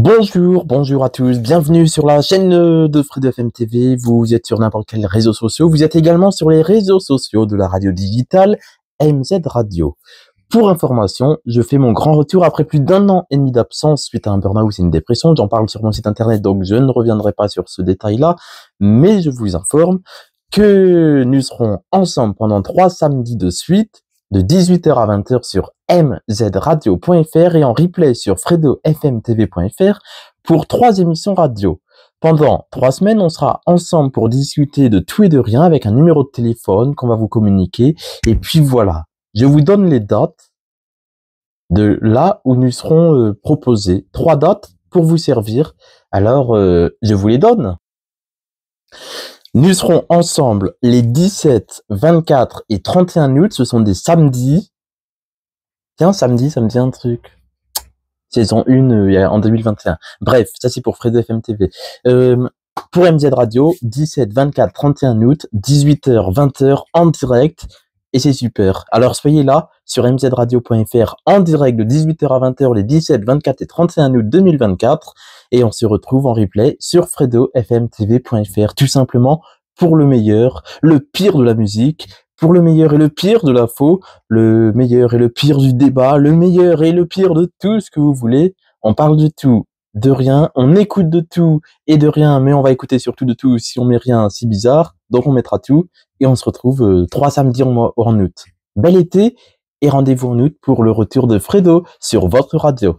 Bonjour, bonjour à tous, bienvenue sur la chaîne euh, de Fred FM TV, vous êtes sur n'importe quel réseau social, vous êtes également sur les réseaux sociaux de la radio digitale MZ Radio. Pour information, je fais mon grand retour après plus d'un an et demi d'absence suite à un burn-out et une dépression, j'en parle sur mon site internet donc je ne reviendrai pas sur ce détail-là, mais je vous informe que nous serons ensemble pendant trois samedis de suite, de 18h à 20h sur mzradio.fr et en replay sur fredofmtv.fr pour trois émissions radio. Pendant trois semaines, on sera ensemble pour discuter de tout et de rien avec un numéro de téléphone qu'on va vous communiquer. Et puis voilà, je vous donne les dates de là où nous serons euh, proposés. Trois dates pour vous servir. Alors, euh, je vous les donne. Nous serons ensemble les 17, 24 et 31 août. Ce sont des samedis. Tiens, samedi, samedi, un truc. Saison 1 euh, en 2021. Bref, ça c'est pour Fredo FM TV. Euh, pour MZ Radio, 17, 24, 31 août, 18h, 20h en direct. Et c'est super. Alors soyez là sur mzradio.fr en direct de 18h à 20h les 17, 24 et 31 août 2024. Et on se retrouve en replay sur fredofmtv.fr tout simplement pour le meilleur, le pire de la musique, pour le meilleur et le pire de la le meilleur et le pire du débat, le meilleur et le pire de tout ce que vous voulez. On parle de tout, de rien, on écoute de tout et de rien, mais on va écouter surtout de tout si on met rien, si bizarre. Donc on mettra tout et on se retrouve euh, trois samedis en août. Bel été et rendez-vous en août pour le retour de Fredo sur votre radio.